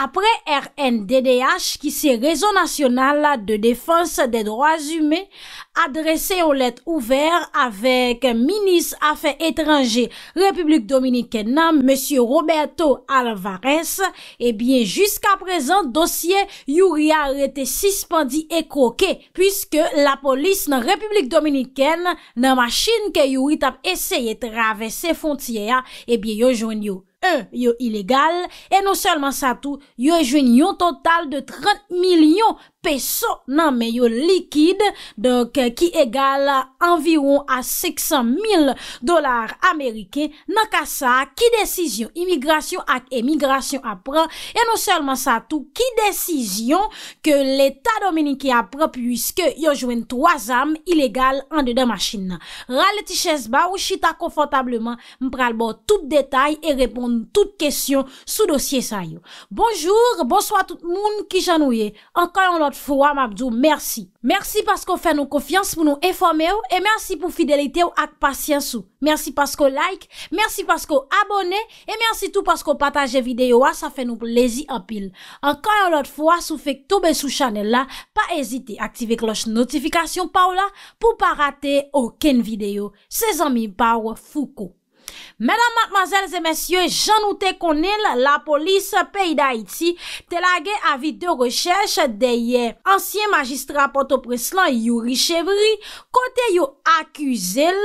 Apre RNDDH ki se rezon nasyonal la de defanse de dro azume, adrese yo let ouver avek minis afe etranje Republik Dominiken nan Monsie Roberto Alvarez, e eh bie jiska prezan dosye yuri a rete sispandi e kroke, pwiske la polis nan Republik Dominiken nan masin ke yuri tap eseye travese fontye a, e eh bie yo jwen yo. Un, e, yo ilegal, e nou selman sa tou, yo e jwen yon total de 30 milyon peso nan meyo likid doke euh, ki egal anviron a 600.000 dolar Amerike nan ka sa ki desisyon imigrasyon ak emigrasyon apre e non selman sa tou ki desisyon ke l'Etat Dominiki apre pwiske yo jwen 3 am ilegal an de den masjin nan. Ral le tiches ba ou chita konfotableman mpral bo tout detay e repon tout kesyon sou dosye sa yo. Bonjour, bonsoit tout moun ki jan ouye. Anka yon lo fwa, mabdou, mersi. Mersi pasko fè nou konfians pou nou eforme ou e mersi pou fidelite ou ak pasyans ou. Mersi pasko like, mersi pasko abone, e mersi tout pasko pataje videyo a sa fè nou plezi apil. Ankan yon lot fwa, sou fèk toube sou chanel la, pa ezite aktive kloche notifikasyon pa ou la pou pa rate oken videyo. Se zanmi, pa ou fuko. Madame, mademoiselles et messieurs, j'annoute qu'on est la police pays d'Haïti tel a gay avit de recherche de hier. Ancien magistrat Port-au-Preslan, Yuri Chevry, kote yo akuzel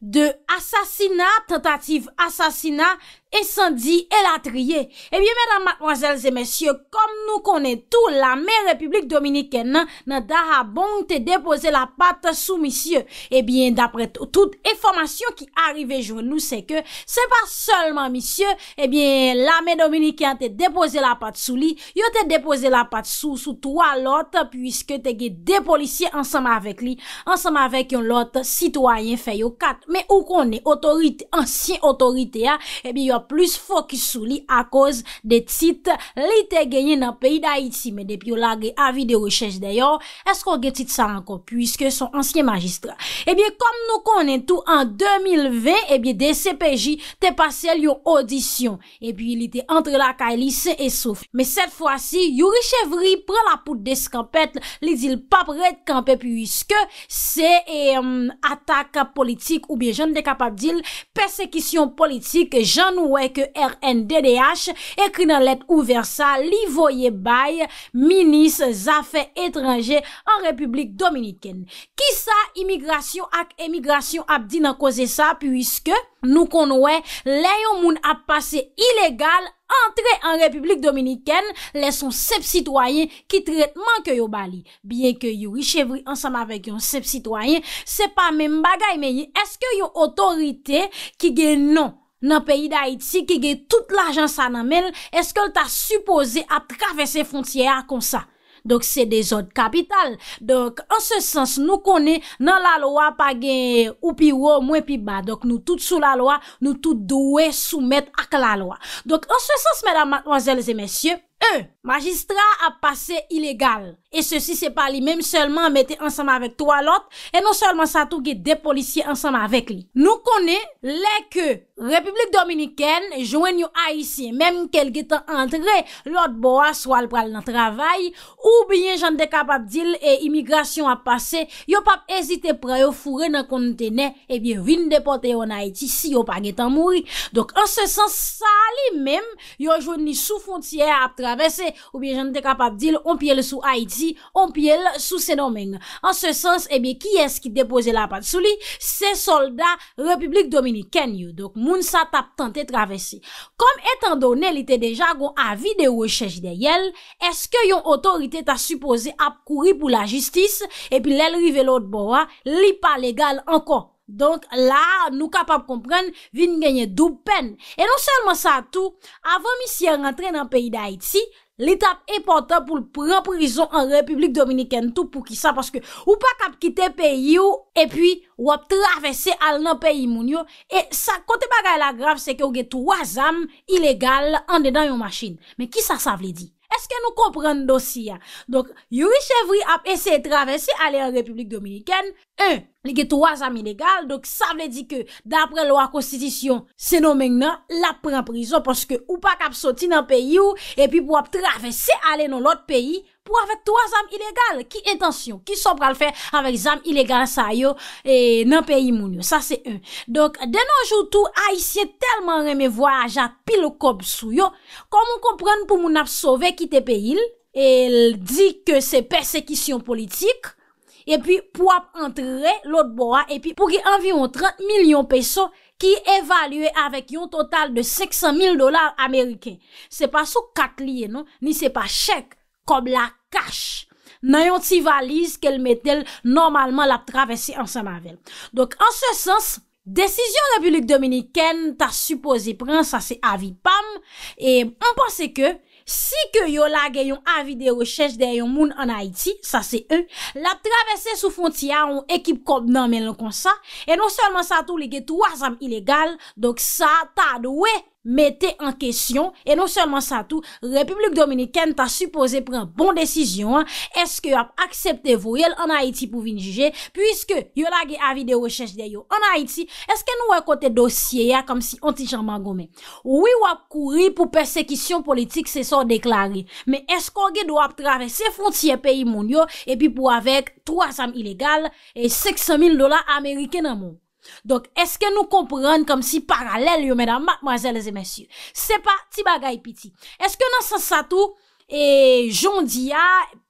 de asasina, tentative asasina. e san di el atriye. Ebyen, eh mèdame, mademoiselles et messieurs, kom nou konen tou, la mè republike dominikè nan, nan da ha bon te depose la pat sou, messieurs. Ebyen, eh dapre tout, tout, eformasyon ki arrive jounou, se ke, se pa solman, messieurs, ebyen, eh la mè dominikè nan te depose la pat sou li, yo te depose la pat sou, sou to alot, pwiske te ge depolisi ansama avèk li, ansama avèk yon lot, sitwayen feyo kat. Mè ou konen, otorite, ansin otorite ya, ebyen, yo plus fokus sou li a koz de tit li te genye nan peyi da iti. Men depi yo la ge avi de rechèche deyo, esko gen tit sa anko, pwiske son ansyen magistra. Ebyen, eh kom nou konen tou an 2020, ebyen, de sepeji eh te pase li yon audisyon. Ebyen, li te entre la ka elise e souf. Men set fwa si, yori chevri pre la pout de skampet, li dil pa pre de kampe, pwiske se atak politik ou biye jen de kapap dil persekisyon politik, jan nou Ouè ke RNDDH ekri nan let ouver sa li voye baye minis zafè etranje an Republik Dominikèn. Kisa imigrasyon ak emigrasyon ap di nan koze sa? Puiske nou kon ouè leyon moun ap pase ilegal antre an Republik Dominikèn. Leson sep sitwayen ki tret manke yo Bali. Bien ke yon richevri ansam avèk yon sep sitwayen. Se pa men bagay men ye eske yon otorite ki gen non. Nan peyi d'Haïti ki gen tout l'agen sa nan men, eske l ta suppose ap travese fontye a kon sa. Dok se de zot kapital. Dok an se sens nou kone nan la loa pa gen ou pi ou ou mwen pi ba. Dok nou tout sou la loa, nou tout doue soumet ak la loa. Dok an se sens mèdam wazèl zè mèsyè, e, magistra ap pase ilegal. E se si se pa li menm selman mette ansama vek to alot E non selman sa tou ge depolisiye ansama vek li Nou kone leke Republik Dominikene joen yo Aiti Menm kel ge tan antre Lot bo a swal pral nan travay Ou bien jan dekap ap dil e imigrasyon ap pase Yo pap ezite pre yo fure nan kontene E eh bi vin depote yo nan Aiti si yo pa ge tan mouri Dok an se san sa li menm Yo jo ni sou fontye ap travese Ou bien jan dekap ap dil ompye le sou Aiti On pi el sou se nomen An se sens ebi eh ki es ki depoze la pat sou li Se solda Republik Dominik Ken yo Moun sa tap tante travesi Kom etan donel ite deja gon avi de rechèj de yel Eske yon otorite ta suppoze ap kouri pou la jistis Epi lèl rive lòt bowa Li pa legal anko Donk la nou kapap kompren Vin genye doupen E non selman sa tou Avan mi si rentren an peyi da iti L'etap epotan pou l'pren prizon an Republik Dominikentou pou ki sa. Paske ou pa kap kite peyi ou e pi wap travese al nan peyi moun yo. E sa kote bagay la graf se ke ou ge tou wazam ilegal an de dan yon masjin. Men ki sa sa vle di? Eske nou kompren dosi ya? Donk, Yuri Chevri ap ese travese ale an Republik Dominiken. Un, li ke 3 aminegal. Donk, sa vle di ke, dapre lo a konstitisyon, senon menk nan, la pren prizon. Poske ou pa kap soti nan peyi ou, epi pou ap travese ale nan lot peyi, pou avèk 3 zam ilegal. Ki intansyon? Ki som pral fè avèk zam ilegal sa yo nan peyi moun yo? Sa se yon. Donk, denonjoutou, a isye telman reme voyajat pil kòp sou yo, kon moun kompren pou moun ap sove ki te peyi l, el di ke se persekisyon politik, epi pou ap entre lòt bo a, epi pou ki anvi yon 30 milyon peyso ki evalye avèk yon total de 600 mil dolar ameriken. Se pa sou kat liye, non? Ni se pa chèk kòp lak. kache nan yon ti valise kel metel normalman la travesse an sa mavel. Dok an se sens, desisyon Republik Dominiken ta supose pren, sa se avi pam, e mponse ke, si ke yo la gen yon avi de rechèche de yon moun an Haiti, sa se e, la travesse sou fontia yon ekip kod nan men lò kon sa, e non selman sa tou li gen tou wazam ilegal, dok sa ta dowe Mette en kesyon, e nou seman sa tou, Republik Dominikèn ta supose pren bon desisyon, eske yo ap aksepte vo yel an Haiti pou vinjije, pwiske yo la ge avi de reches de yo an Haiti, eske nou wakote dosye ya kom si anti Jean-Marc Gommet. Ou yo ap kouri pou persekisyon politik se sor deklari, me esko ge do ap travesse fonciye peyi moun yo, e pi pou avek 3 am ilegal, e 600 000 dola Amerike nan moun. Donk, eske nou kompran kom si paralel yo mena, matmazel e zemesye, se pa ti bagay piti, eske nan san sa tou, e jondiya,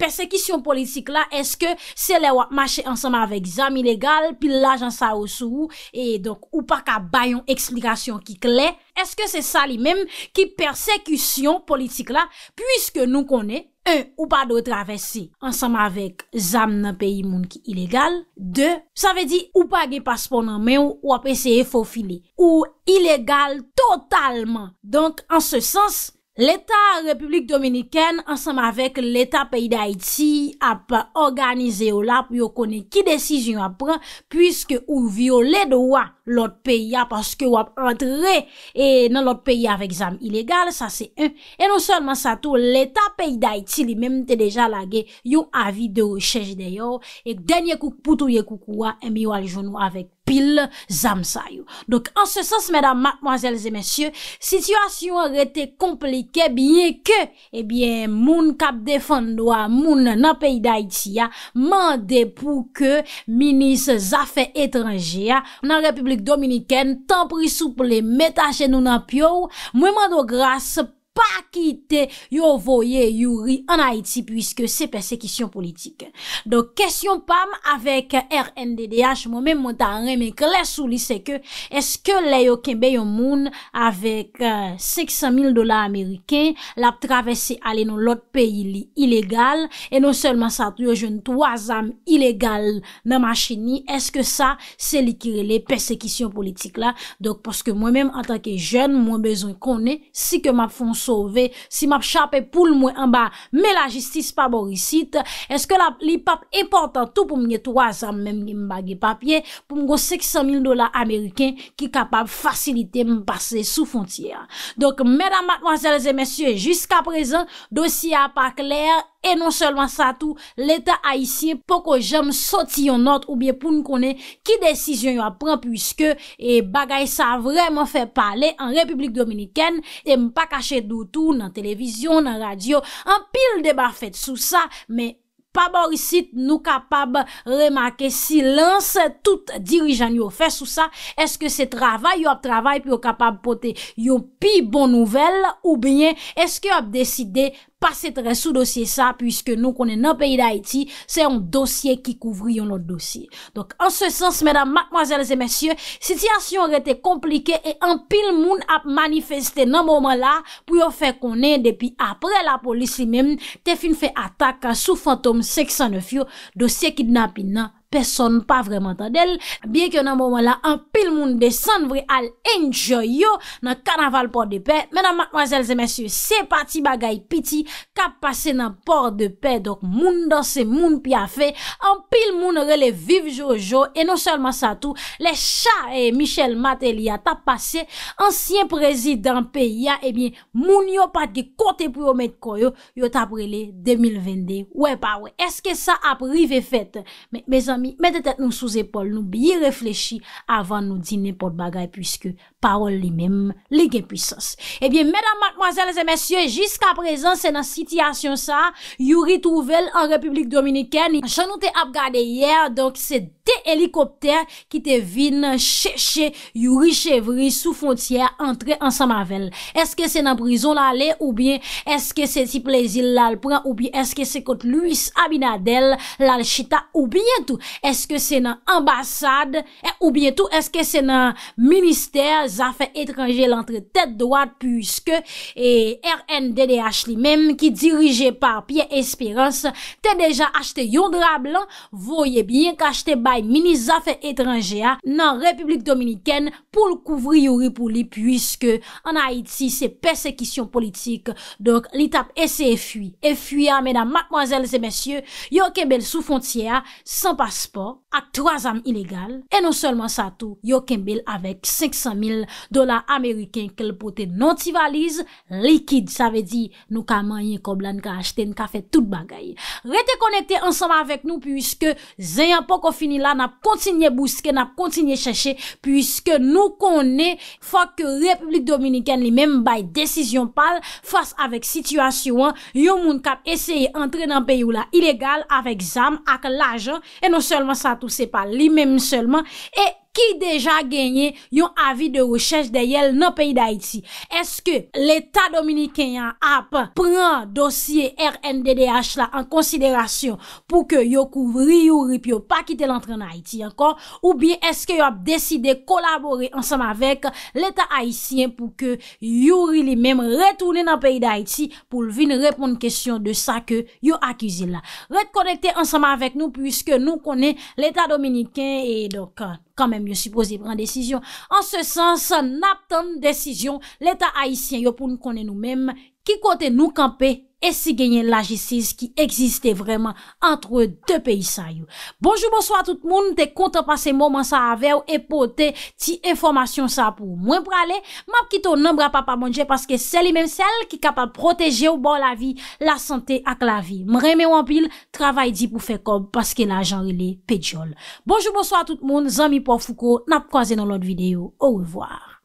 persekisyon politik la, eske se le wak mache ansama vek zam ilegal, pi la jan sa ou sou, e donk, ou pa ka bayon eksplikasyon ki kle, eske se sa li menm ki persekisyon politik la, pwiske nou konen, 1. Ou pa do travesi ansama vek zam nan peyi moun ki ilegal. 2. Sa ve di ou pa ge paspon nan men ou apre se e fofile. Ou ilegal totalman. Donk an se sens... L'Etat Republik Dominikèn ansem avèk l'Etat Pèi d'Haïti ap organize yo la pou yo kone ki desij yon ap pran pwiske ou viole do wap l'ot pèi ya paske wap antre e nan l'ot pèi ya avèk zam ilegal, sa se un. E non son man sa tou, l'Etat Pèi d'Haïti li mem te deja lage yo avi de rechèj de yo ek denye kouk poutouye kouk wap emi wali jounou avèk. pil zamsayou. Donc, en ce sens, mesdames, mademoiselles et messieurs, situasyon ou rete komplike, biye ke, ebyen, eh moun kap defando a moun nan peyi da iti ya, mande pou ke, minis zafè etranji ya, nan Republik Dominikèn, tan pri souple metache nou nan piyo, mwen mando grase, pa ki te yo voye yuri an Haiti, pwiske se persekisyon politik. Donk, kesyon pam, avek RNDDH, mwen men mwen ta reme, kles ou li seke, eske le yo kembe yon moun avek 600 000 dola Ameriken, la travesse ale non lot peyi li ilegal, e non selman sa tu yo jen toazam ilegal nan machini, eske sa se li kirele persekisyon politik la, donk, poske mwen men, anta ke jen, mwen bezon kone, si ke ma fonse souve, si map chape pou l mwen anba, me la jistis pa borisit, eske la li pap important tou pou mwenye 3 an, mwenye mbagye papye, pou mwenye 500 000 dola Ameriken ki kapab fasilite mwen pase sou fontia. Dok, mèdam, matvansèlese, mèsyè, jusqu'a prezant, dosi apak lèr, E non selwa sa tou, l'Etat a isye poko jem soti yon not oubyen pou nou konen ki desisyon yo ap pran. Puiske e bagay sa vreman fe pale an Republik Dominiken. E m pa kache doutou nan televizyon, nan radyo, an pil deba fet sou sa. Me pa borisit nou kapab remake silans tout dirijan yo fe sou sa. Eske se travay yo ap travay pou yo kapab pote yo pi bon nouvel oubyen eske yo ap deside pote. Pase tre sou dosye sa, pwiske nou konen nan peyi da Haiti, se yon dosye ki kouvri yon not dosye. Donk, an se sens, medan, madmoazelze, mesye, sityasyon rete komplike e an pil moun ap manifeste nan mouman la, pou yo fe konen depi apre la polisi mem, te fin fe ataka sou fantom seksan nefyo dosye ki dna pin nan. Peson pa vreman tan del Biye ki nan mouman la, an pil moun Desan vre al enjoy yo Nan kanaval Porte de Paix Menan mademoiselles et messieurs, se pati bagay piti Kap pase nan Porte de Paix Dok moun dan se moun pi a fe An pil moun rele vive jojo E non selman sa tou Le cha Michel Mattel ya tap eh pase Ansyen prezident pe ya Ebyen moun yo pati Kote pou yo met koyo Yo tap rele 2022 Ou e pa we, eske sa aprive fete Me san Ami, mette tet nou sou zepol, nou biye reflechi avan nou din nepot bagay pwiske. Parole li mèm, li gen pwisos. Ebyen, eh mèdam, mèdam, mwazèl, zè mèsyè, jiska prezant, sè nan sityasyon sa, yuri touvel an republik dominikèn, chanou te ap gade yè, donk se te helikopter ki te vin chè chè yuri chevri sou fontyè antre an samavell. Eske se nan brison la le, oubyen, eske se ti plezil la l pran, oubyen, eske se kont luis abinadel la l chita, oubyen tou, eske se nan ambasad, eh, oubyen tou, eske se nan ministerz, zafè etranjè lantre tèt doat pwiske e RNDDH li menm ki dirije par piye espirans te deja achte yon dra blan voye bin kache te bay mini zafè etranjè nan Republik Dominikèn pou l kouvri yori pou li pwiske an Haiti se persekisyon politik donk li tap ese e fwi e fwi a mena makmwazel se mensyou yo kebel sou fontyè a san paspò ak 3 zam ilegal. E non selman sa tou, yo kembil avek 500.000 dolar Ameriken kel pote non tivaliz likid. Sa ve di nou ka manye koblan, ka achten, ka fet tout bagay. Rete konekte ansama avek nou pwiske zeyan poko fini la nap kontinye bouske, nap kontinye chache pwiske nou kone fwa ke Republik Dominiken li menm baye desisyon pal fwa se avek situasyon yo moun kap eseye antre nan peyo la ilegal avek zam ak laj. E non selman sa tou, c'est pas lui-même seulement. Et ki deja genye yon avi de rechèche de yel nan peyi d'Haïti. Eske l'Etat Dominikien ap pran dosye RNDDH la an konsiderasyon pou ke yo kouvri yon rip yo pa kite l'entren d'Haïti ankon, ou bien eske yon ap deside kolabori ansanm avèk l'Etat Haïtien pou ke yon rip li mèm retounen nan peyi d'Haïti pou vin repon kèsyon de sa ke yo akizi la. Retkonekte ansanm avèk nou pwiske nou konen l'Etat Dominikien e dokan. Kan menm yo suposibran desisyon. An se sens, nap ton desisyon, l'Etat haisyen yo pou nou konen nou menm, ki kote nou kampe, E si genyen la jistiz ki egziste vreman antre de pe isayou. Bonjou bonso a tout moun, te konta pase mouman sa avew e pote ti informasyon sa pou mwen prale. Map kito nanbra pa pa mounje paske seli men sel ki kapab proteje ou bon la vi, la sante ak la vi. Mremen wampil, travay di pou fe kob paske nan janri le pedjol. Bonjou bonso a tout moun, zami po fouko, nap kwaze nan lot videyo, ouwevwa.